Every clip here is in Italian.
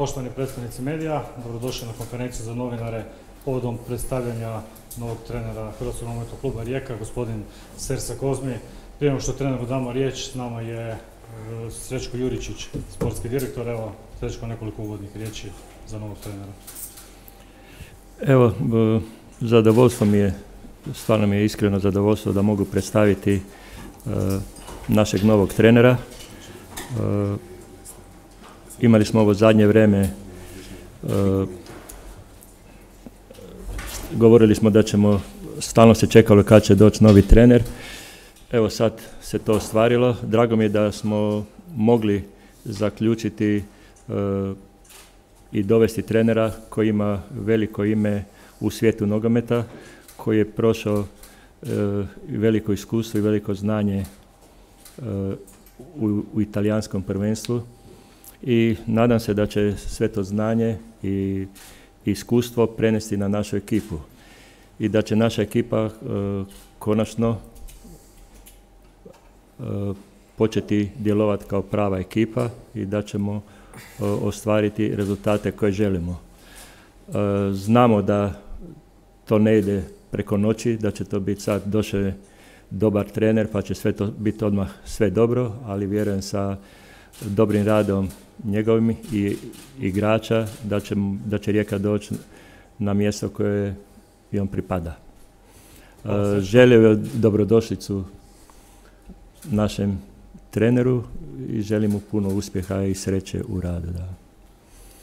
poštovani predstavnici medija, dobrodošli na konferenciju za novinare povodom predstavljanja novog trenera Hrvatskog nogometnog kluba Rijeka, gospodin Sersa Kozmi. Prije nego što treneru damo riječ, s nama je e, Srećko Juričić, sportski direktor. Evo, Srećko, nekoliko uvodnih riječi za novog trenera. Evo, e, zadovoljstvo mi je, stvarno mi je iskreno zadovoljstvo da mogu predstaviti e, našeg novog trenera imali smo ovo zadnje vrijeme, e, govorili smo da ćemo, stalno se čekalo kad će doći novi trener. Evo sad se to ostvarilo. Drago mi je da smo mogli zaključiti e, i dovesti trenera koji ima veliko ime u svijetu nogometa, koji je prošao e, veliko iskustvo i veliko znanje u, u italijanskom prvenstvu i nadam se da će sve to znanje i iskustvo prenesti na našu ekipu i da će naša ekipa e, konačno e, početi djelovati kao prava ekipa i da ćemo e, ostvariti rezultate koje želimo. Znamo da to ne ide preko noći, da će to biti sad došao dobar trener pa će sve to biti odmah sve dobro, ali vjerujem sa dobrim radom njegovim i igrača da će, da će Rijeka doći na mjesto koje i on pripada. E, želio je dobrodošlicu našem treneru i želim mu puno uspjeha i sreće u radu. Da.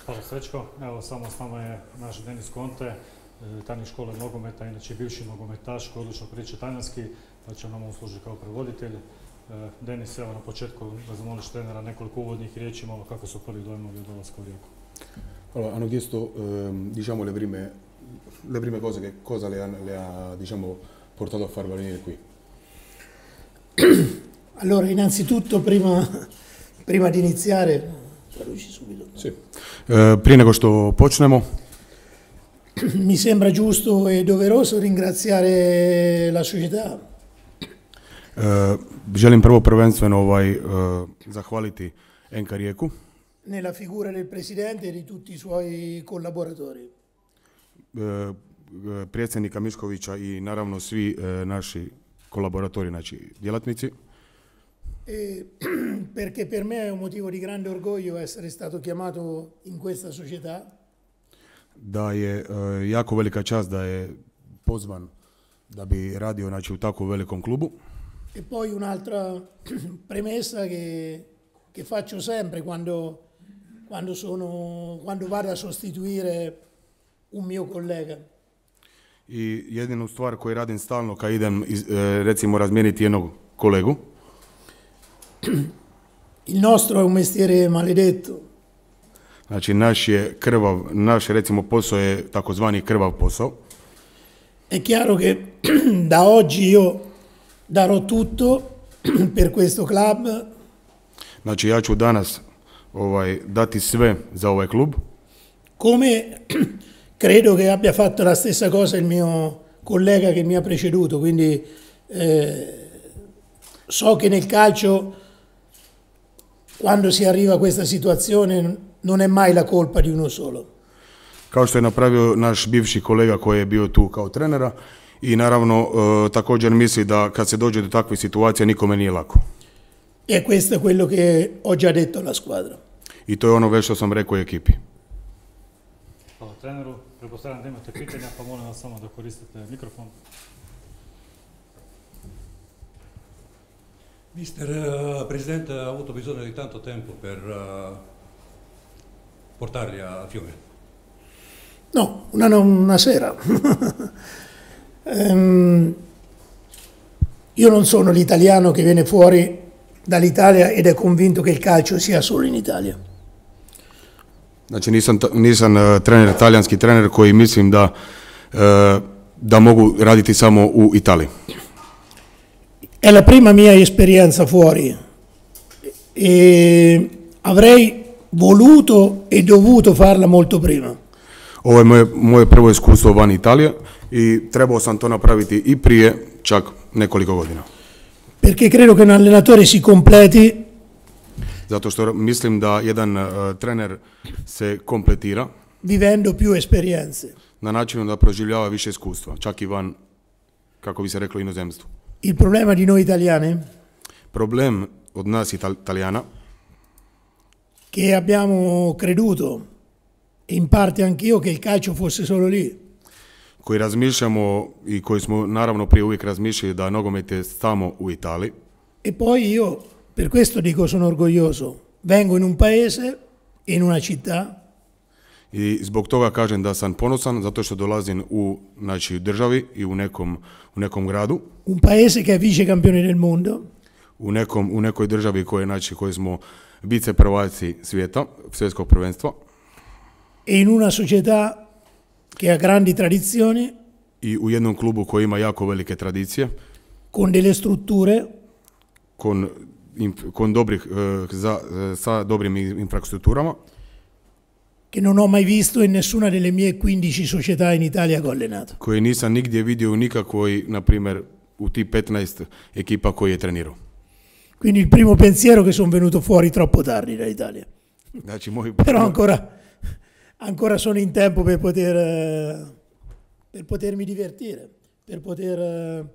Hvala Srećko. Evo samo s nama je naš Denis Konte, e, Tani škole nogometa, inače bivši nogometaš koji odlično priča tanjanski pa će nam uslužiti kao prevoditelj. Eh, Denis, evo na početku razmoliš trenera nekoliko uvodnih riječi, malo kako su prvi dojmovi od dolazka u Rijeku? Allora, hanno chiesto ehm, diciamo, le, prime, le prime cose, che cosa le, le ha diciamo, portato a far venire qui. Allora, innanzitutto, prima, prima di iniziare, sì. eh, prije nego što počnemo, mi sembra giusto e doveroso ringraziare la società Eh, želim prvo prvenstveno ovaj, eh, zahvaliti NK Rijeku. Nella figura del presidente e di tutti i suoi collaboratori. Eh, predsjednika Miškovića i naravno svi naši kolaboratori, znači djelatnici. E, perché per me è un motivo di grande orgoglio essere stato chiamato in questa società. Da je jako velika čast da je pozvan da bi radio znači, u tako velikom klubu. E poi un'altra premessa che, che, faccio sempre quando, quando, sono, quando vado a sostituire un mio collega. I jedinu stvar koju radim stalno kad idem eh, recimo razmijeniti jednog kolegu. Il nostro è un mestiere maledetto. Znači naš je krvav, naš recimo posao je takozvani krvav posao. È chiaro che da oggi io darò tutto per questo club. Znači ja ću danas ovaj, dati sve za ovaj klub. Come credo che abbia fatto la stessa cosa il mio collega che mi ha preceduto, quindi eh, so che nel calcio quando si arriva a questa situazione non è mai la colpa di uno solo. Kao što je napravio naš bivši kolega koji je bio tu kao trenera, i naravno također misli da kad se dođe do takve situacije nikome nije lako. E questo è quello che ho già detto alla squadra. I to je ono već što sam rekao ekipi. Hvala treneru, prepostavljam da imate pitanja, pa molim vas samo da koristite mikrofon. Mister eh, Presidente eh, ha avuto bisogno di tanto tempo per eh, portarli a Fiume? No, una, una sera. Ehm, io non sono l'italiano che viene fuori dall'Italia ed è convinto che il calcio sia solo in Italija. Znači nisam, nisam uh, trener, talijanski trener koji mislim da, uh, da mogu raditi samo u Italiji. È la prima mia esperienza fuori e avrei voluto e dovuto farla molto prima. Ovo je moje, moje prvo iskustvo van Italije i trebao sam to napraviti i prije, čak nekoliko godina. Perché credo che un allenatore si completi Zato što mislim da jedan uh, trener se kompletira vivendo più esperienze. na načinu da proživljava više iskustva, čak i van, kako bi se reklo, inozemstvu. Il problema di noi italiani Problem od nas ital- Italijana che abbiamo creduto in parte anch'io che il calcio fosse solo lì koji razmišljamo i koji smo naravno prije uvijek razmišljali da nogomet je samo u Italiji. E poi io, per questo dico sono orgoglioso, vengo in un paese, in una città, i zbog toga kažem da sam ponosan zato što dolazim u znači, državi i u nekom, u nekom gradu. Un paese che è vice campione del mondo. U, nekom, u nekoj državi koje, znači, koji smo vice prvaci svijeta, svjetskog prvenstva. E in una società che ha grandi tradizioni. I u jednom klubu koji ima jako velike tradicije. Con delle strutture. Con, con dobrih, eh, za, eh, sa dobrim infrastrutturama. Che non ho mai visto in nessuna delle mie 15 società in Italia che ho allenato. Koje nisam nigdje vidio u nikakvoj, na primjer, u ti 15 ekipa koji je trenirao. Quindi il primo pensiero che sono venuto fuori troppo tardi dall'Italia. Però ancora ancora sono in tempo per poter eh, per potermi divertire, per poter eh,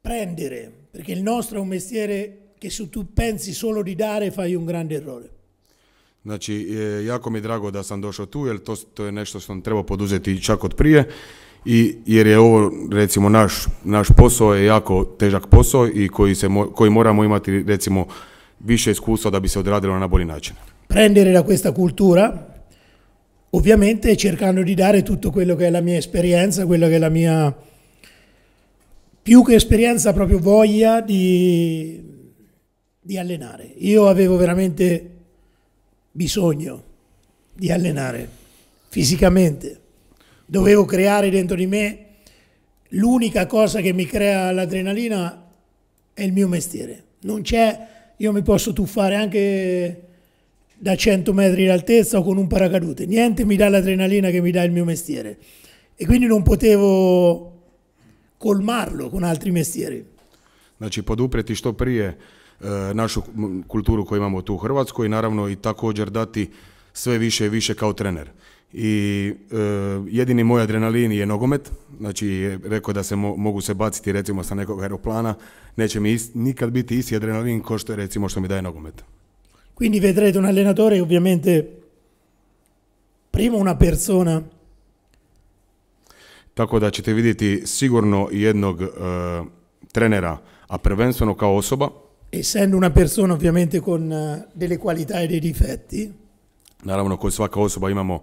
prendere, perché il nostro è un mestiere che se tu pensi solo di dare fai un grande errore. Znači, jako mi drago da sam došao tu, jer to, to je nešto što sam trebao poduzeti čak od prije, i, jer je ovo, recimo, naš, naš posao je jako težak posao i koji, se, koji moramo imati, recimo, više iskustva da bi se odradilo na bolji način prendere da questa cultura, ovviamente cercando di dare tutto quello che è la mia esperienza, quello che è la mia, più che esperienza, proprio voglia di, di allenare. Io avevo veramente bisogno di allenare fisicamente, dovevo creare dentro di me l'unica cosa che mi crea l'adrenalina è il mio mestiere. Non c'è, io mi posso tuffare anche da 100 metri in altezza o con un paracadute. Niente mi dà l'adrenalina che mi dà il mio mestiere. E quindi non potevo colmarlo con altri mestieri. Znači podupreti što prije eh, našu kulturu koju imamo tu u Hrvatskoj i naravno i također dati sve više i više kao trener. I eh, jedini moj adrenalin je nogomet, znači je rekao da se mogu se baciti recimo sa nekog aeroplana, neće mi nikad biti isti adrenalin kao što je recimo što mi daje nogomet. Quindi vedrete un allenatore ovviamente, prima una persona... Tako da ćete vidjeti sigurno jednog eh, trenera, a prvenstveno kao osoba. Essendo una persona ovviamente con eh, delle qualità e dei difetti. Naravno, kod svaka osoba imamo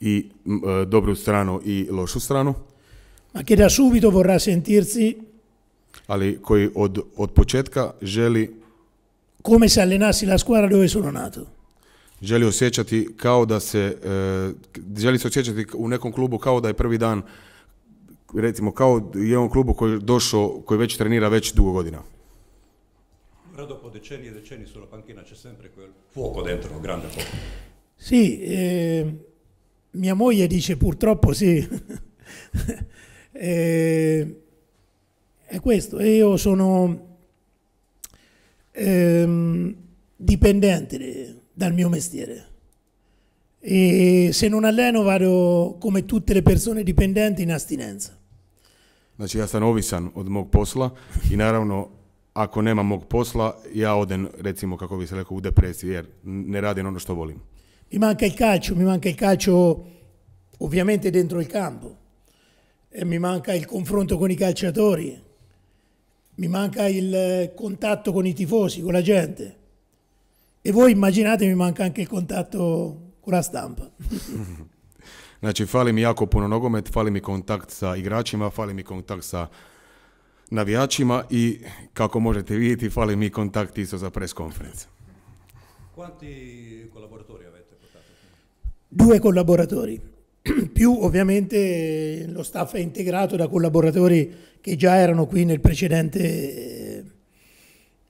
i eh, dobru stranu i lošu stranu. Ma che da subito vorrà sentirsi... Ali koji od, od početka želi come se allenassi la squadra dove sono nato. Želi osjećati kao da se, uh, eh, želi se osjećati u ecco nekom klubu kao da je prvi dan, recimo kao je on klubu koji je došao, koji već trenira već dugo godina. Dopo decenni e decenni sulla panchina c'è sempre quel fuoco dentro, un grande fuoco. Sì, eh, mia moglie dice purtroppo sì. eh, è questo, io sono ehm, dipendente dal mio mestiere. E se non alleno vado come tutte le persone dipendenti in astinenza. Znači ja sam ovisan od mog posla i naravno ako nema mog posla ja odem recimo kako bi se rekao u depresiju jer ne radim ono što volim. Mi manca il calcio, mi manca il calcio ovviamente dentro il campo e mi manca il confronto con i calciatori mi manca il eh, contatto con i tifosi, con la gente. E voi immaginate mi manca anche il contatto con la stampa. Znači, fali mi jako puno nogomet, fali mi kontakt sa igračima, fali mi kontakt sa navijačima i kako možete vidjeti, fali mi kontakt isto za press conference. Quanti collaboratori avete portato? Due collaboratori più ovviamente lo staff è integrato da collaboratori che già erano qui nel precedente,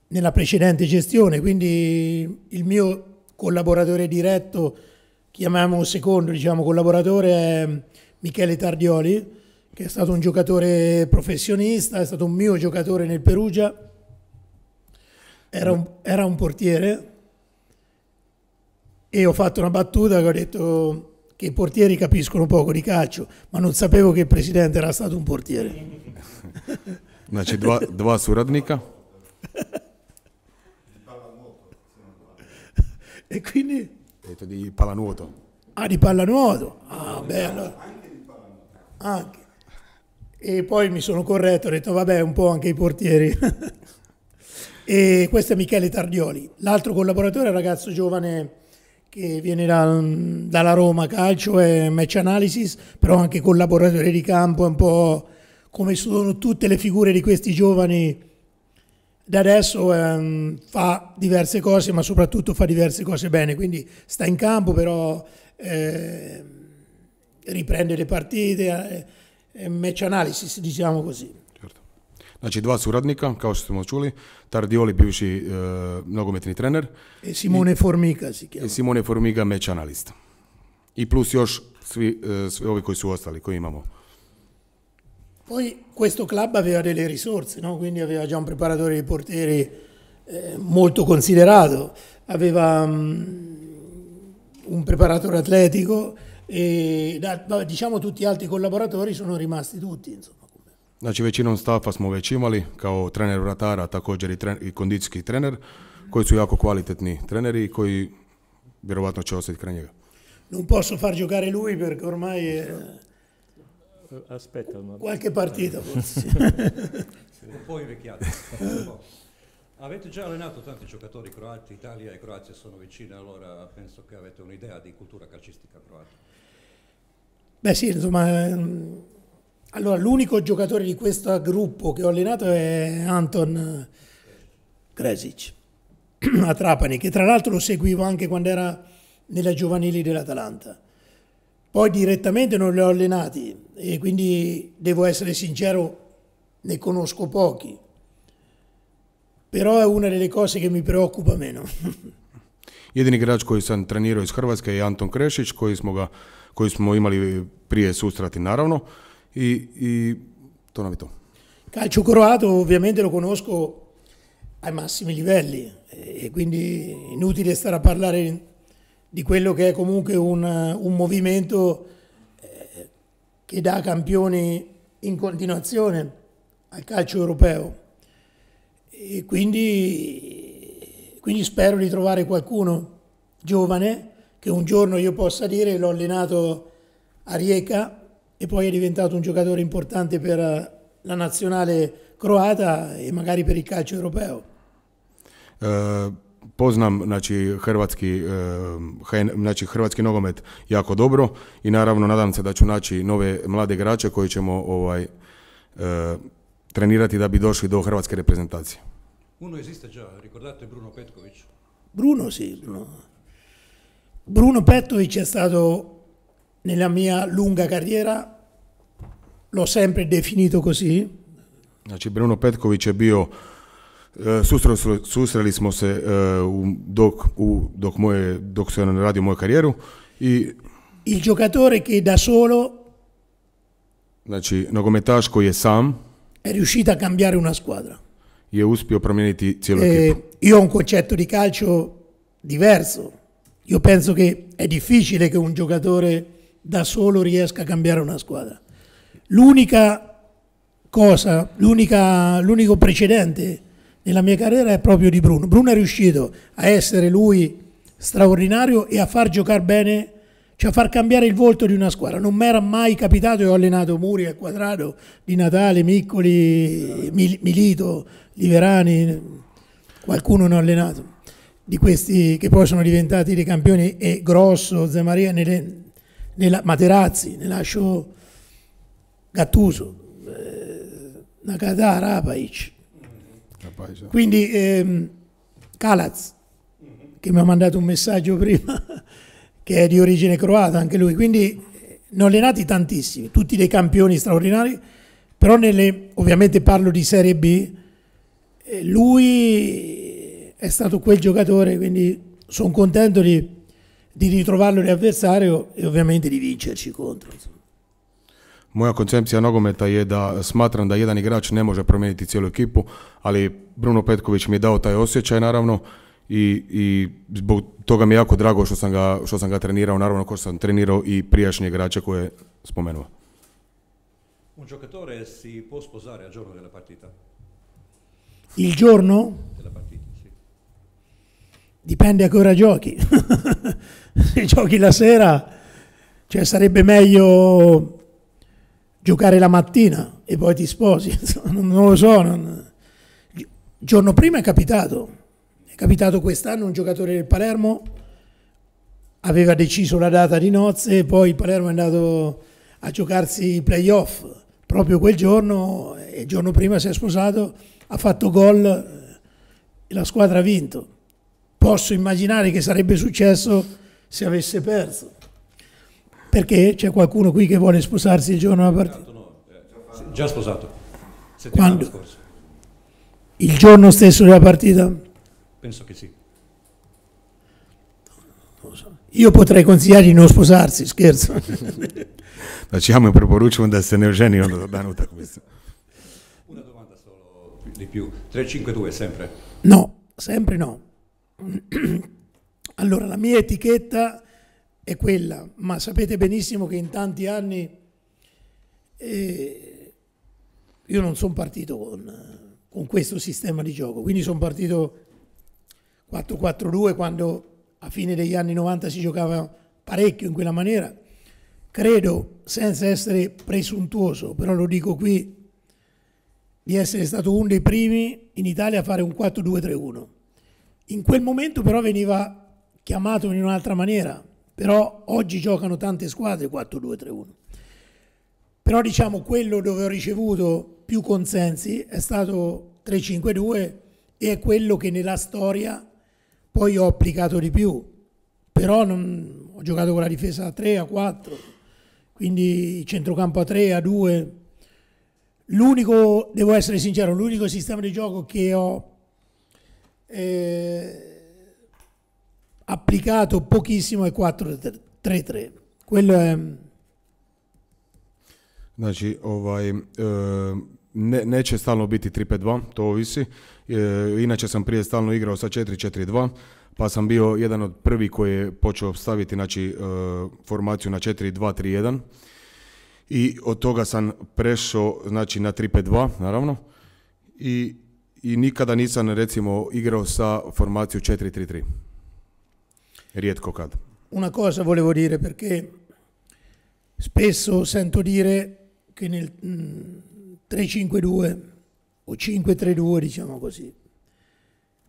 nella precedente gestione, quindi il mio collaboratore diretto, chiamiamo secondo diciamo, collaboratore, è Michele Tardioli, che è stato un giocatore professionista, è stato un mio giocatore nel Perugia, era un, era un portiere e ho fatto una battuta che ho detto che i portieri capiscono poco di calcio, ma non sapevo che il presidente era stato un portiere. Znači dva, dva suradnika. e quindi... Detto di pallanuoto. Ah, di pallanuoto. Ah, bello. Anche di pallanuoto. E poi mi sono corretto, ho detto vabbè, un po' anche i portieri. e questo è Michele Tardioli. L'altro collaboratore ragazzo giovane che viene da, mm, dalla Roma, calcio e match analysis, però anche collaboratore di campo, un po' come sono tutte le figure di questi giovani da adesso ehm, fa diverse cose, ma soprattutto fa diverse cose bene, quindi sta in campo, però eh, riprende le partite, eh, match analysis, diciamo così. Znači dva suradnika, kao što smo čuli, Tardioli, bivši e, nogometni trener. E Simone Formiga si e Simone Formiga, meč analista. I plus još svi, eh, svi ovi koji su ostali, koji imamo. Poi questo club aveva delle risorse, no? quindi aveva già un preparatore di portieri eh, molto considerato, aveva um, un preparatore atletico e da, diciamo tutti gli altri collaboratori sono rimasti tutti. Insomma. Znači većinom stafa smo već imali kao trener vratara, također i, tren, i kondicijski trener koji su jako kvalitetni treneri e koji vjerovatno će ostati kraj njega. Non posso far giocare lui perché ormai è... Eh, aspetta, ma... qualche partita forse. un po' invecchiato. Avete già allenato tanti giocatori croati, Italia e Croazia sono vicine, allora penso che avete un'idea di cultura calcistica croata. Beh sì, insomma ehm, allora, l'unico giocatore di questo gruppo che ho allenato è Anton eh, Kresic a Trapani, che tra l'altro lo seguivo anche quando era nella giovanili dell'Atalanta. Poi direttamente non li ho allenati e quindi devo essere sincero, ne conosco pochi. Però è una delle cose che mi preoccupa meno. Jedini igrač koji sam trenirao iz Hrvatske je Anton Krešić koji smo, ga, koji smo imali prije susrati naravno e, i... tornavi tu. Calcio Croato ovviamente lo conosco ai massimi livelli eh, e quindi inutile stare a parlare di quello che è comunque un, un movimento eh, che dà campioni in continuazione al calcio europeo e quindi, quindi spero di trovare qualcuno giovane che un giorno io possa dire l'ho allenato a Rieca e poi è diventato un giocatore importante per eh, la nazionale croata e magari per il calcio europeo. E, eh, poznam znači, hrvatski, e, eh, znači, hrvatski nogomet jako dobro i naravno nadam se da ću naći nove mlade igrače koji ćemo ovaj, e, trenirati da bi došli do hrvatske reprezentacije. Uno esiste già, ricordate Bruno Petković? Bruno sì, Bruno, Bruno Petković è stato nella mia lunga carriera l'ho sempre definito così. Znači Bruno Petković je bio e, eh, susreli, smo se e, eh, u, dok, u, dok, moje, eh, dok sam radio moju karijeru i il giocatore che da solo znači nogometaš koji je sam è riuscito a cambiare una squadra je uspio promijeniti cijelu ekipu. Io ho un concetto di calcio diverso. Io penso che è difficile che un giocatore da solo riesca a cambiare una squadra. L'unica cosa, l'unico precedente nella mia carriera è proprio di Bruno. Bruno è riuscito a essere lui straordinario e a far giocare bene, cioè a far cambiare il volto di una squadra. Non mi era mai capitato, io ho allenato Muri al Quadrado, Di Natale, Miccoli, Milito, Liverani, qualcuno ne ha allenato, di questi che poi sono diventati dei campioni e Grosso, Zemaria, nelle, ne Materazzi, ne lascio Gattuso, eh, Nakata, Rapaic. Quindi ehm, Kalaz, che mi ha mandato un messaggio prima, che è di origine croata anche lui. Quindi ne ho allenati tantissimi, tutti dei campioni straordinari, però nelle, ovviamente parlo di Serie B, lui è stato quel giocatore, quindi sono contento di di ritrovarlo l'avversario e ovviamente di vincerci contro. Moja koncepcija nogometa je da smatram da jedan igrač ne može promijeniti cijelu ekipu, ali Bruno Petković mi je dao taj osjećaj naravno i, i zbog toga mi je jako drago što sam ga, što sam ga trenirao, naravno ko sam trenirao i prijašnje igrače koje je spomenuo. Un giocatore si può sposare al giorno della partita? Il giorno? Della partita dipende a che ora giochi. Se giochi la sera, cioè sarebbe meglio giocare la mattina e poi ti sposi. non lo so. Non... Il giorno prima è capitato. È capitato quest'anno un giocatore del Palermo aveva deciso la data di nozze e poi il Palermo è andato a giocarsi i playoff proprio quel giorno e il giorno prima si è sposato, ha fatto gol e la squadra ha vinto posso immaginare che sarebbe successo se avesse perso. Perché c'è qualcuno qui che vuole sposarsi il giorno della partita? No, eh, già sposato. Settimana scorsa. Il giorno stesso della partita? Penso che sì. Io potrei consigliare di non sposarsi, scherzo. Facciamo per Boruccio un Eugenio non da nota questo. Una domanda solo di più. 3-5-2 sempre? No, sempre no. Allora, la mia etichetta è quella, ma sapete benissimo che in tanti anni eh, io non sono partito con, con questo sistema di gioco, quindi sono partito 4-4-2 quando a fine degli anni 90 si giocava parecchio in quella maniera. Credo, senza essere presuntuoso, però lo dico qui, di essere stato uno dei primi in Italia a fare un 4-2-3-1 in quel momento però veniva chiamato in un'altra maniera, però oggi giocano tante squadre 4-2-3-1. Però diciamo quello dove ho ricevuto più consensi è stato 3-5-2 e è quello che nella storia poi ho applicato di più. Però non, ho giocato con la difesa a 3, a 4, quindi centrocampo a 3, a 2. L'unico, devo essere sincero, l'unico sistema di gioco che ho eh, applicato pochissimo ai 4-3-3. Quello è... Znači, ovaj, e, ne, neće stalno biti 3-5-2, to ovisi. E, inače sam prije stalno igrao sa 4-4-2, pa sam bio jedan od prvi koji je počeo staviti znači, eh, formaciju na 4-2-3-1. I od toga sam prešao znači, na 3-5-2, e naravno. I i nikada nisam recimo igrao sa formaciju 4-3-3. Rietko kad. Una cosa volevo dire perché spesso sento dire che nel 3-5-2 mm, o 5-3-2 diciamo così,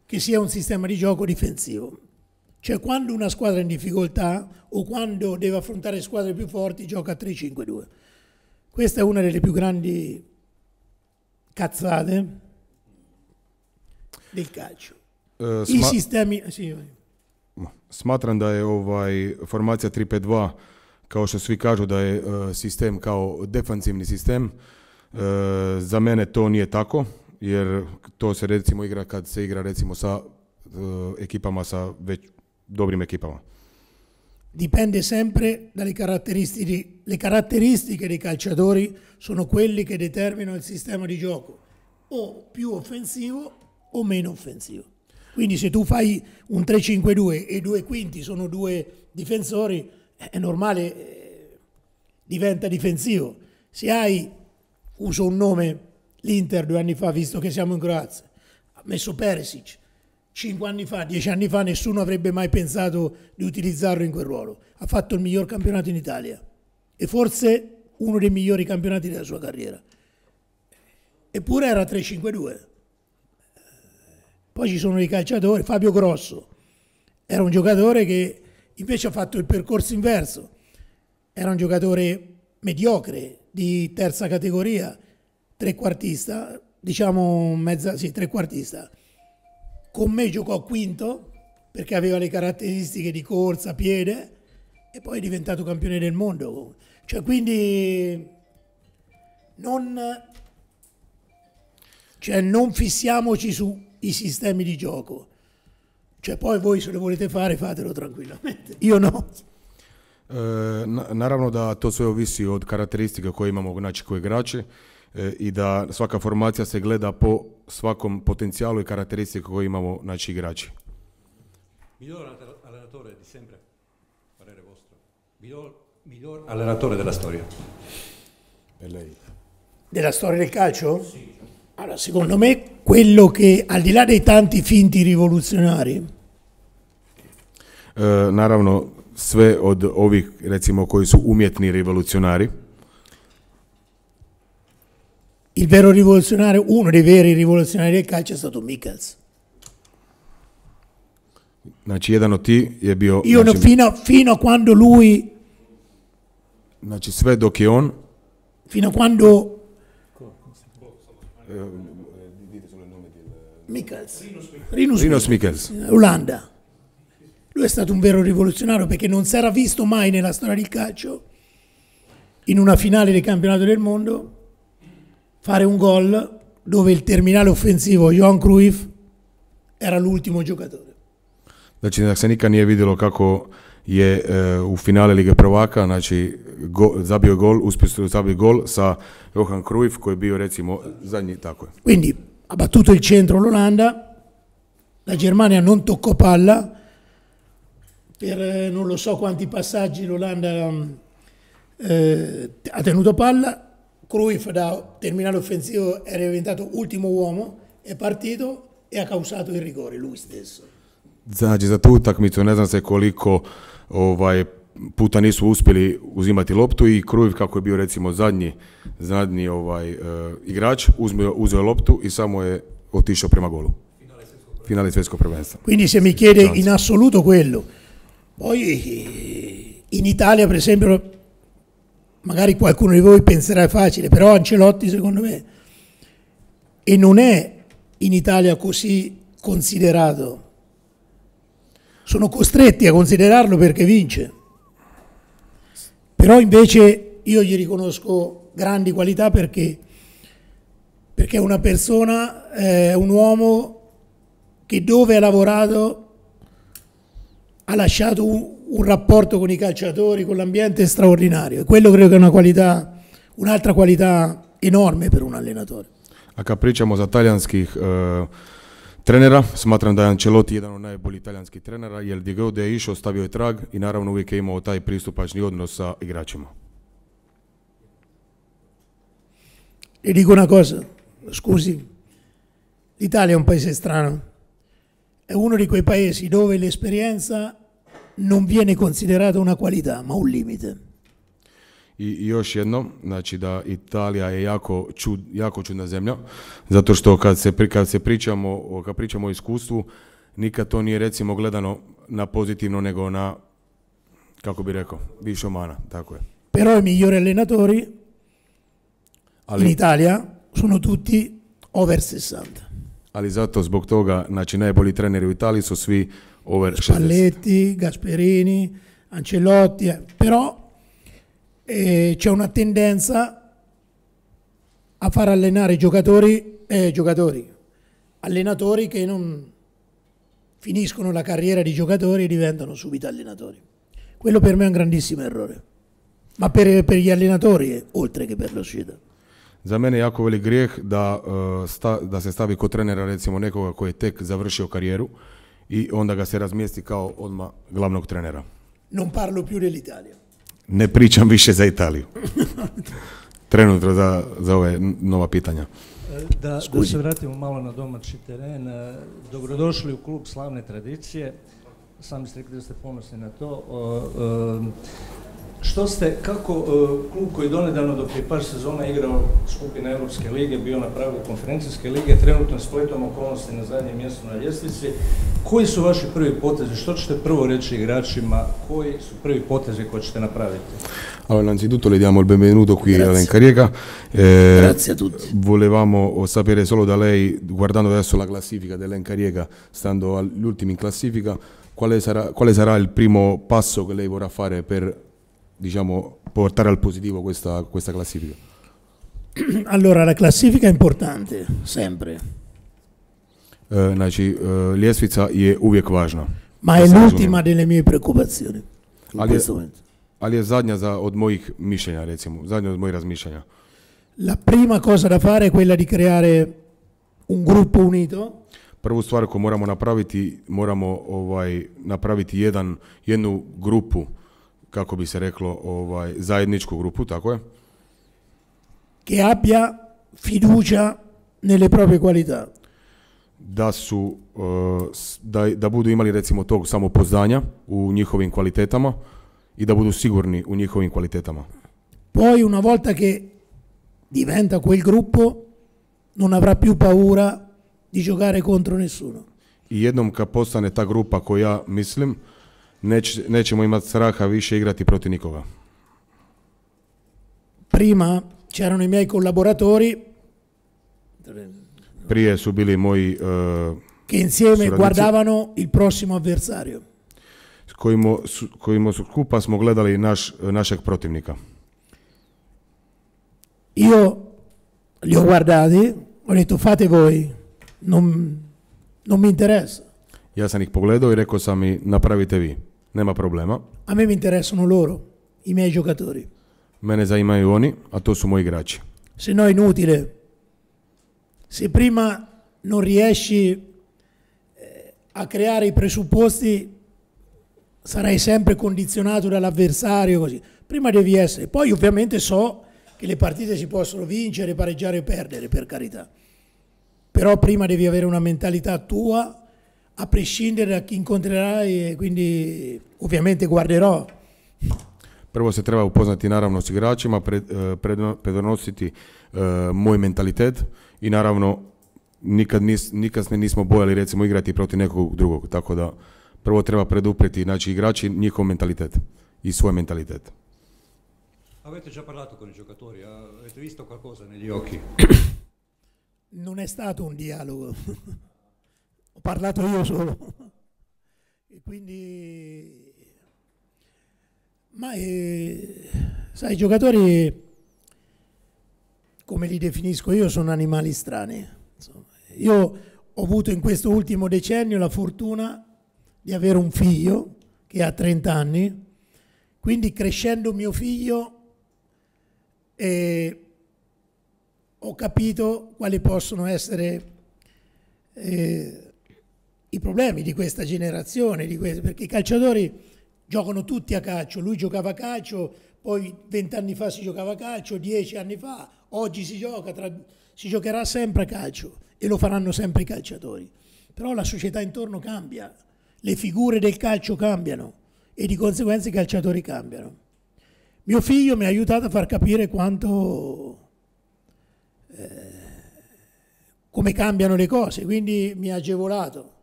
che sia un sistema di gioco difensivo. Cioè quando una squadra è in difficoltà o quando deve affrontare squadre più forti gioca 3-5-2. Questa è una delle più grandi cazzate del calcio. Uh, I sistemi... Eh, sì. Smatram da je ovaj formacija 3-5-2, kao što svi kažu da je uh, sistem kao defanzivni sistem, uh, za mene to nije tako, jer to se recimo igra kad se igra recimo sa ekipama, sa već dobrim ekipama. Dipende sempre dalle caratteristiche, le caratteristiche dei calciatori sono quelli che determinano il sistema di gioco, o più offensivo o meno offensivo. Quindi se tu fai un 3-5-2 e due quinti sono due difensori, eh, è normale, eh, diventa difensivo. Se hai, uso un nome, l'Inter due anni fa, visto che siamo in Croazia, ha messo Peresic, cinque anni fa, dieci anni fa, nessuno avrebbe mai pensato di utilizzarlo in quel ruolo. Ha fatto il miglior campionato in Italia e forse uno dei migliori campionati della sua carriera. Eppure era 3-5-2. Poi ci sono i calciatori, Fabio Grosso era un giocatore che invece ha fatto il percorso inverso, era un giocatore mediocre di terza categoria, trequartista, diciamo mezza, sì, trequartista. Con me giocò quinto perché aveva le caratteristiche di corsa, piede e poi è diventato campione del mondo. Cioè, quindi non, cioè, non fissiamoci su i sistemi di gioco. Cioè poi voi se lo volete fare fatelo tranquillamente, io no. E, eh, naravno da to sve ovisi od karakteristika koje imamo znači koji igrači e, eh, i da svaka formacija se gleda po svakom potencijalu i karakteristika koje imamo znači igrači. Miglior allenatore di sempre, parere vostro. Miglior, miglior allenatore della storia. Per lei. Della storia del calcio? Sì. Allora, secondo me quello che, al di là dei tanti finti rivoluzionari... E, eh, naravno, sve od ovih, recimo, koji su umjetni rivoluzionari. Il vero rivoluzionario, uno dei veri rivoluzionari del calcio è stato Michels. Znači, jedan od ti je bio... Io znači, fino, a, fino quando lui... Znači, sve dok je on... Fino a quando dite solo il nome del... Mikkels. Rinus, Rinus Mikkels. Olanda. Lui è stato un vero rivoluzionario perché non si era visto mai nella storia del calcio in una finale del campionato del mondo fare un gol dove il terminale offensivo Johan Cruyff era l'ultimo giocatore. Znači, da se nikad nije vidjelo kako je eh, u finale Lige prvaka, znači go, zabio gol, uspio zabio gol sa Johan Cruyff koji je bio recimo zadnji, tako je. Quindi ha battuto il centro l'Olanda, la Germania non toccò palla, per eh, non lo so quanti passaggi l'Olanda eh, ha tenuto palla, Cruyff da terminale offensivo era diventato ultimo uomo, è partito e ha causato il rigore lui stesso znači za tu utakmicu ne znam se koliko ovaj puta nisu uspjeli uzimati loptu i Krujev kako je bio recimo zadnji zadnji ovaj e, eh, igrač uzmio, uzeo loptu e samo je otišao prema golu finale svedesco prevenza quindi se mi chiede in assoluto quello poi eh, in Italia per esempio magari qualcuno di voi penserà facile però Ancelotti secondo me e non è in Italia così considerato sono costretti a considerarlo perché vince. Però invece io gli riconosco grandi qualità perché, perché è una persona, è eh, un uomo che dove ha lavorato ha lasciato un, un rapporto con i calciatori, con l'ambiente straordinario e quello credo che è una qualità, un'altra qualità enorme per un allenatore. A capričamo za talijanskih eh, uh trenera. Smatram da je Ancelotti jedan od najboljih talijanskih trenera, jer gdje god je išao stavio je trag i naravno uvijek je imao taj pristupačni odnos sa igračima. Le dico una cosa, scusi, l'Italia è un paese strano, è uno di quei paesi dove l'esperienza non viene considerata una qualità ma un limite. I, još jedno, znači da Italija je jako, čud, jako čudna zemlja, zato što kad se, kad se pričamo, kad pričamo o iskustvu, nikad to nije recimo gledano na pozitivno nego na, kako bi rekao, više mana, tako je. Però i migliori allenatori ali, in su sono tutti over 60. Ali zato zbog toga, znači najbolji treneri u Italiji su svi over 60. Spalletti, Gasperini, Ancelotti, eh, però eh, c'è una tendenza a far allenare giocatori, eh, giocatori, allenatori che non finiscono la carriera di giocatori e diventano subito allenatori. Quello per me è un grandissimo errore, ma per, per gli allenatori oltre che per la società. Za mene jako velik grijeh da, eh, sta, da se stavi kod trenera recimo nekoga koji je tek završio karijeru i onda ga se razmijesti kao odmah glavnog trenera. Non parlo più dell'Italia. ne pričam više za Italiju. Trenutno za, za ove nova pitanja. Da, da se vratimo malo na domaći teren. E, dobrodošli u klub slavne tradicije. Sami ste rekli da ste ponosni na to. E, Što ste, kako klub koji je donedavno dok je par sezona igrao skupina Europske lige, bio na pragu konferencijske lige, trenutno spletom okolnosti na zadnjem mjestu na ljestvici, koji su vaši prvi potezi? Što ćete prvo reći igračima? Koji su prvi potezi koje ćete napraviti? Allora, innanzitutto le diamo il benvenuto qui Grazie. alla Incariega. Eh, Grazie a tutti. Volevamo sapere solo da lei, guardando adesso la classifica dell'Encariega, stando agli ultimi in classifica, quale sarà, quale sarà il primo passo che lei vorrà fare per diciamo, portare al positivo questa, questa classifica? Allora, la classifica è importante, sempre. znači, eh, eh, ljestvica je uvijek važna. Ma è l'ultima delle mie preoccupazioni in ali je, Ali je zadnja za, od mojih mišljenja, recimo, zadnja od mojih razmišljanja. La prima cosa da fare è quella di creare un gruppo unito. Prvu stvar koju moramo napraviti, moramo ovaj, napraviti jedan, jednu grupu kako bi se reklo, ovaj, zajedničku grupu, tako je? Che abbia fiducia nelle proprie qualità. Da su, eh, da, da budu imali recimo tog samopoznanja u njihovim kvalitetama i da budu sigurni u njihovim kvalitetama. Poi una volta che diventa quel gruppo non avrà più paura di giocare contro nessuno. I jednom kad postane ta grupa koja mislim, neć, nećemo imati straha više igrati protiv nikoga. Prima c'erano i miei collaboratori. Prije su bili moji uh, che insieme guardavano il prossimo avversario. Kojimo, su, kojimo smo gledali naš, našeg protivnika. Io li ho guardati, ho detto fate voi, non, non mi interessa. Ja sam ih pogledao i rekao sam mi napravite vi. Nema problema. A me mi interessano loro, i miei giocatori. Me ne sai mai oni, a tu su moji igrači. Se no è inutile. Se prima non riesci eh, a creare i presupposti sarai sempre condizionato dall'avversario così. Prima devi essere, poi ovviamente so che le partite si possono vincere, pareggiare e perdere, per carità. Però prima devi avere una mentalità tua a prescindere da chi incontrerai, eh, quindi ovviamente guarderò. Prvo se eh, eh, treba upoznati naravno s igračima, pred, predonositi uh, moj mentalitet i naravno nikad, nis, nikad se nismo bojali recimo igrati protiv nekog drugog, tako da prvo treba predupriti znači, igrači njihov mentalitet i svoj mentalitet. Avete già parlato con i giocatori, avete visto qualcosa negli occhi? Non è stato un dialogo. ho parlato io solo. e quindi... Ma eh, sai, i giocatori, come li definisco io, sono animali strani. Insomma, io ho avuto in questo ultimo decennio la fortuna di avere un figlio che ha 30 anni, quindi crescendo mio figlio eh, ho capito quali possono essere... Eh, i problemi di questa generazione, di questa, perché i calciatori giocano tutti a calcio, lui giocava a calcio, poi vent'anni fa si giocava a calcio, dieci anni fa, oggi si gioca, tra, si giocherà sempre a calcio e lo faranno sempre i calciatori. Però la società intorno cambia, le figure del calcio cambiano e di conseguenza i calciatori cambiano. Mio figlio mi ha aiutato a far capire quanto... Eh, come cambiano le cose, quindi mi ha agevolato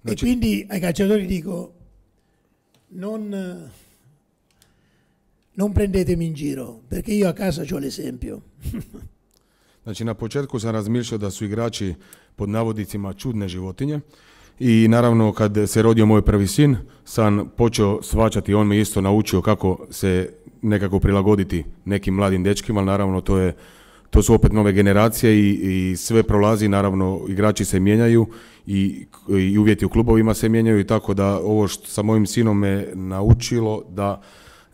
noi e ci... quindi ai calciatori dico, non, non, prendetemi in giro, perché io a casa ho l'esempio. Znači, na početku sam razmišljao da su igrači pod navodicima čudne životinje i naravno kad se rodio moj prvi sin sam počeo svačati, on me isto naučio kako se nekako prilagoditi nekim mladim dečkima, naravno to je to su opet nove generacije i, sve prolazi, naravno igrači se mijenjaju i, uvjeti u klubovima se mijenjaju i tako da ovo što sa mojim sinom me naučilo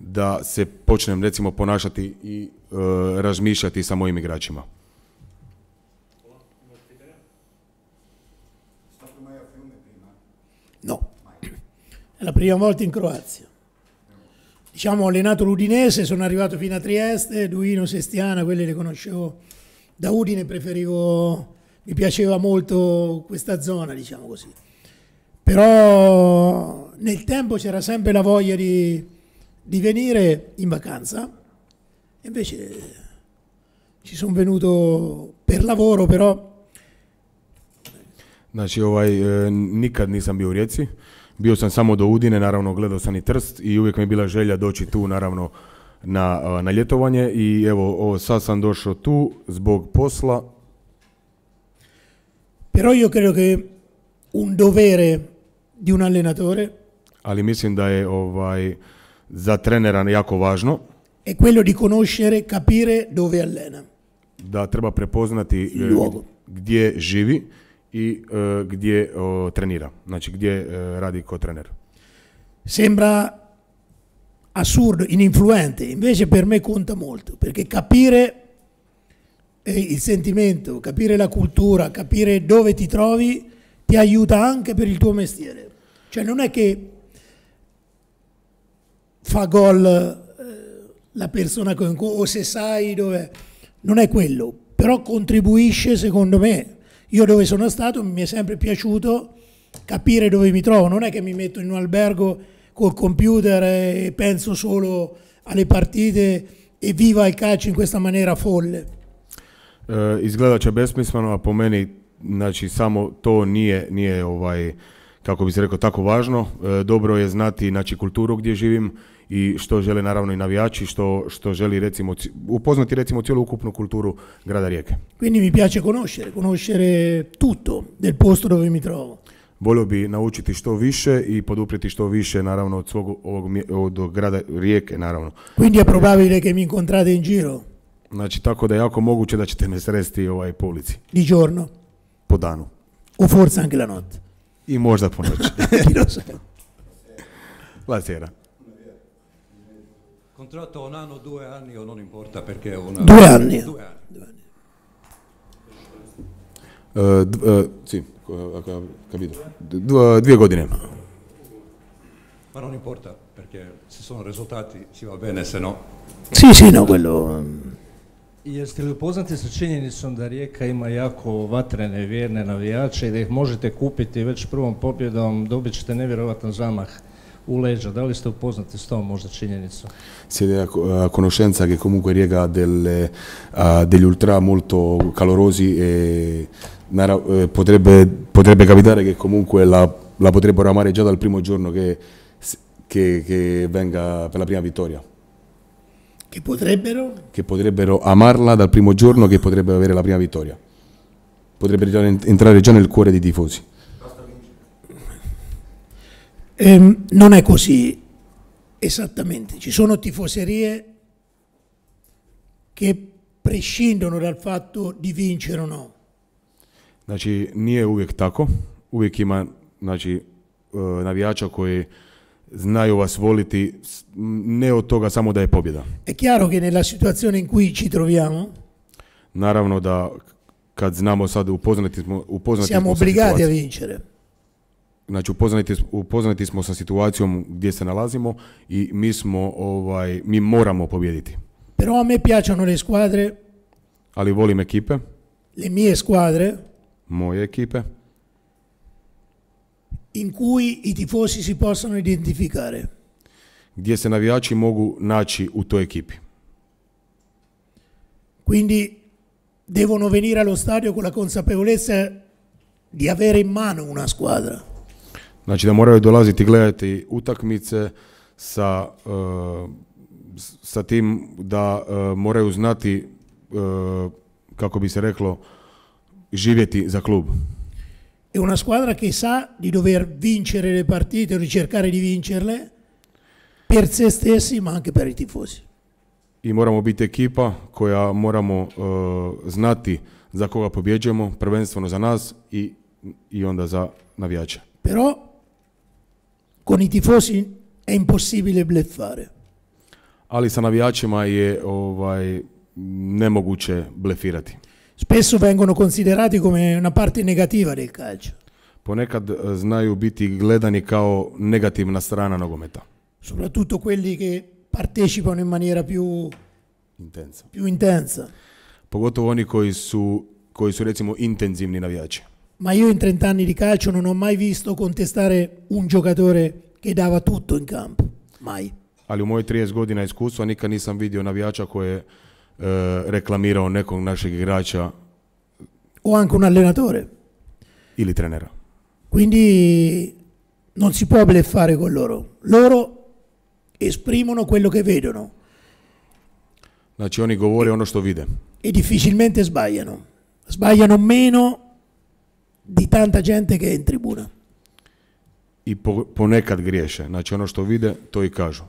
da, se počnem recimo ponašati i e, razmišljati sa mojim igračima. No, è la in diciamo, ho allenato l'Udinese, sono arrivato fino a Trieste, Duino, Sestiana, quelle le conoscevo da Udine, preferivo, mi piaceva molto questa zona, diciamo così. Però nel tempo c'era sempre la voglia di, di venire in vacanza, invece ci sono venuto per lavoro, però... Znači, ovaj, eh, nikad nisam bio u Rijeci, bio sam samo do Udine, naravno gledao sam i Trst i uvijek mi je bila želja doći tu naravno na, na ljetovanje i evo o, sad sam došao tu zbog posla. Però io credo che un dovere di un allenatore ali mislim da je ovaj za trenera jako važno è quello di conoscere, capire dove allena. Da treba prepoznati eh, gdje živi i eh, gdje trenira, znači gdje eh, radi ko trener. Sembra assurdo, ininfluente, invece per me conta molto, perché capire eh, il sentimento, capire la cultura, capire dove ti trovi, ti aiuta anche per il tuo mestiere. Cioè non è che fa gol la persona con, o se sai dove... Non è quello, però contribuisce secondo me io dove sono stato mi è sempre piaciuto capire dove mi trovo, non è che mi metto in un albergo col computer e penso solo alle partite e viva il calcio in questa maniera folle. E, eh, izgleda će besmisleno, a po meni znači, samo to nije, nije ovaj, kako bi se rekao, tako važno. E, eh, dobro je znati znači, kulturu gdje živim, i što žele naravno i navijači, što, što želi recimo, upoznati recimo cijelu ukupnu kulturu grada Rijeke. Quindi mi piace conoscere, conoscere tutto del posto dove mi trovo. Volio bi naučiti što više i poduprijeti što više naravno od svog ovog od grada Rijeke naravno. Quindi je probabile che mi incontrate in giro. Znači tako da je jako moguće da ćete me sresti ovaj po ulici. Di giorno. Po danu. O forse anche la notte. I možda po noći. La sera. Contratto un anno, due anni o non importa perché una... Due anni. Due capito. godine. Ma non importa perché se sono risultati si va bene, se Sì, sì, no, quello... Jeste li upoznati sa činjenicom da Rijeka ima jako vatrene, vjerne navijače i da ih možete kupiti već prvom pobjedom, dobit ćete nevjerovatan zamah? u leđa. Da li ste upoznati s tom možda činjenicom? Siete a, conoscenza che comunque riega del, a, degli ultra molto calorosi e nara, eh, potrebbe, potrebbe, capitare che comunque la, la, potrebbero amare già dal primo giorno che, che, che venga per la prima vittoria. Che potrebbero? Che potrebbero amarla dal primo giorno che potrebbe avere la prima vittoria. Potrebbe già entrare già nel cuore dei tifosi. Ehm, non è così esattamente. Ci sono tifoserie che prescindono dal fatto di vincere o no. Znači, nije uvijek tako. Uvijek ima znači, eh, navijača koji znaju vas voliti ne od toga samo da je pobjeda. È chiaro che nella situazione in cui ci troviamo Naravno da kad znamo sad upoznati smo upoznati siamo obbligati a vincere. Znači upoznati, upoznati smo sa situacijom gdje se nalazimo i mi smo ovaj mi moramo pobijediti. Però a me piacciono le squadre. Ali volim ekipe. Le mie squadre. Moje ekipe. In cui i tifosi si possono identificare. Gdje se navijači mogu naći u toj ekipi. Quindi devono venire allo stadio con la consapevolezza di avere in mano una squadra. Znači da moraju dolaziti gledati utakmice sa, e, sa tim da e, moraju znati, e, kako bi se reklo, živjeti za klub. È una squadra che sa di dover vincere le partite o di cercare di vincerle per se stessi ma anche per i tifosi. I moramo biti ekipa koja moramo znati za koga pobjeđujemo, prvenstveno za nas i, i onda za navijače. Però con i tifosi è impossibile bleffare. Ali sa navijačima je ovaj, nemoguće blefirati. Spesso vengono considerati come una parte negativa del calcio. Ponekad eh, znaju biti gledani kao negativna strana nogometa. Soprattutto quelli che partecipano in maniera più intensa. Più intensa. Pogotovo oni koji su, koji su recimo intenzivni navijači ma io in 30 anni di calcio non ho mai visto contestare un giocatore che dava tutto in campo, mai. Ali u moji 30 godina iskustva nikad nisam vidio navijača koji je e, reklamirao nekog našeg igrača. O anche un allenatore. Ili trenera. Quindi non si può bleffare con loro. Loro esprimono quello che vedono. Znači oni govore ono što vide. E difficilmente sbagliano. Sbagliano meno di tanta gente che è in tribuna. I ponekad griješe. Znači ono što vide, to i kažu.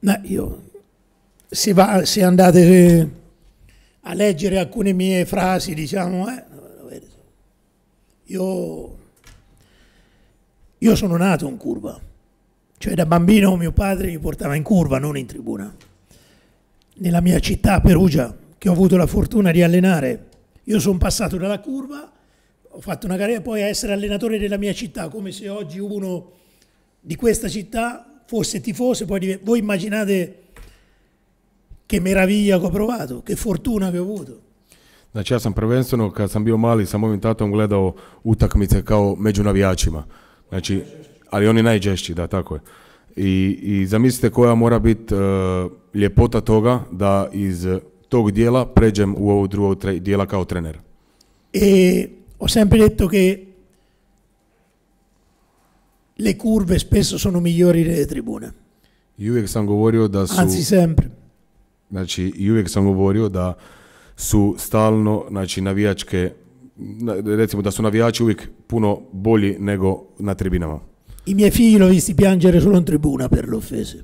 No, io, se, va, se andate eh, a leggere alcune mie frasi, diciamo, eh, io, io sono nato in curva. Cioè da bambino mio padre mi portava in curva, non in tribuna. Nella mia città, Perugia, che ho avuto la fortuna di allenare, io sono passato dalla curva, ho fatto una carriera poi a essere allenatore della mia città, come se oggi uno di questa città fosse tifoso, poi voi immaginate che meraviglia che ho provato, che fortuna che ho avuto. Znači ja sam prvenstveno kad sam bio mali sa mojim tatom gledao utakmice kao među navijačima. Znači, ali oni najžešći, da, tako je. I, i zamislite koja mora biti uh, eh, ljepota toga da iz tog dijela pređem u ovo drugo dijela kao trener. E ho sempre detto che le curve spesso sono migliori delle tribune. I uvijek sam govorio da su... Anzi sempre. Znači, i uvijek sam govorio da su stalno, znači, navijačke, recimo da su navijači uvijek puno bolji nego na tribinama. I miei figli l'ho visti piangere solo in tribuna per l'offese,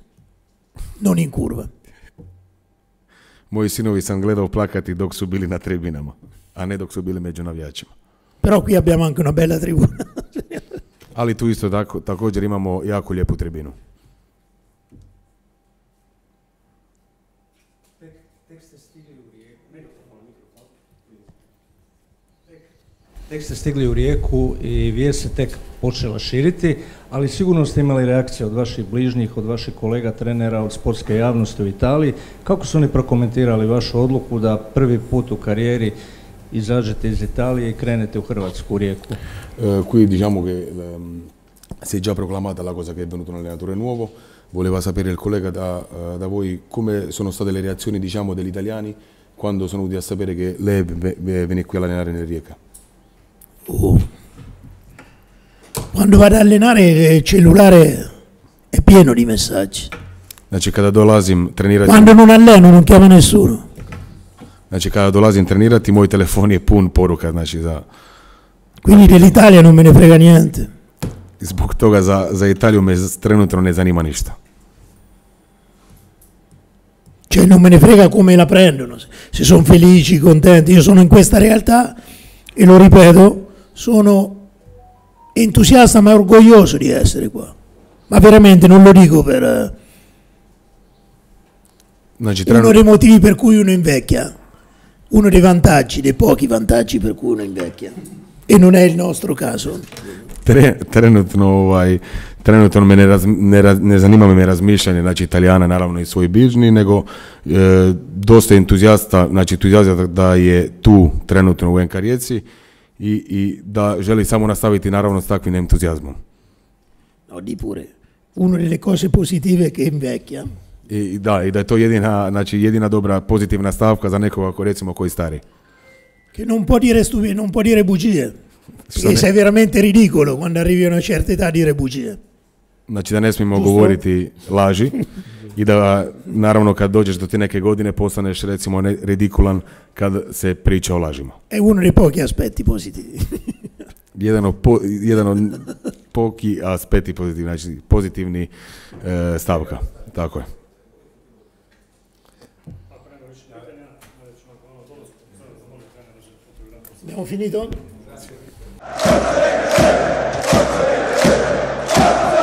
non in curva. moji sinovi sam gledao plakati dok su bili na tribinama, a ne dok su bili među navijačima. Però qui abbiamo anche una bella tribuna. Ali tu isto također imamo jako lijepu tribinu. Tek ste stigli u rijeku i vijest se tek počela širiti, ali sigurno ste imali reakcije od vaših bližnjih, od vaših kolega trenera, od sportske javnosti u Italiji. Kako su oni prokomentirali vašu odluku da prvi put u karijeri izađete iz Italije i krenete u Hrvatsku u rijeku? E, qui diciamo che ehm, si è già proclamata la cosa che è venuto un allenatore nuovo, voleva sapere il collega da, eh, da voi come sono state le reazioni diciamo, degli italiani quando sono venuti a sapere che lei viene qui a allenare nel Rijeka. Uh, quando vado ad allenare il cellulare è pieno di messaggi. Znači kada dolazim trenirati... Quando non alleno non chiama nessuno. Znači kada dolazim trenirati moj telefon je pun poruka, znači za... Quindi dell'Italia non me ne frega niente. Zbog toga za, za Italiju me trenutno ne zanima ništa. Cioè non me ne frega come la prendono, se sono felici, contenti, io sono in questa realtà e lo ripeto, sono entusiasta ma orgoglioso di essere qua. Ma veramente non lo dico per... Eh, no, uno dei motivi per cui uno invecchia, uno dei vantaggi, dei pochi vantaggi per cui uno invecchia. E non è il nostro caso. Trenutno, ovaj, trenutno me ne, raz, ne, raz, ne zanima me znači, Italijana, naravno i svoj bližnji, nego e, eh, dosta entuzijasta, znači entuzijasta da je eh, tu trenutno u NK Rijeci i, i da želi samo nastaviti naravno s takvim entuzijazmom. No, di pure. Una delle cose positive che invecchia. I, da, i da je to jedina, znači jedina dobra pozitivna stavka za nekoga ko recimo koji stari. Che non può dire, stupi- non può dire bugie. Perché sei veramente ridicolo quando arrivi a una certa età a dire bugie. Znači da ne smijemo Giusto? govoriti laži. i da naravno kad dođeš do te neke godine postaneš recimo redikulan kad se priča o lažima. E uno dei poki aspeti pozitivni. jedan od, po, jedan od poki aspeti pozitivni, znači pozitivni e, stavka. Tako je. Abbiamo finito? Grazie.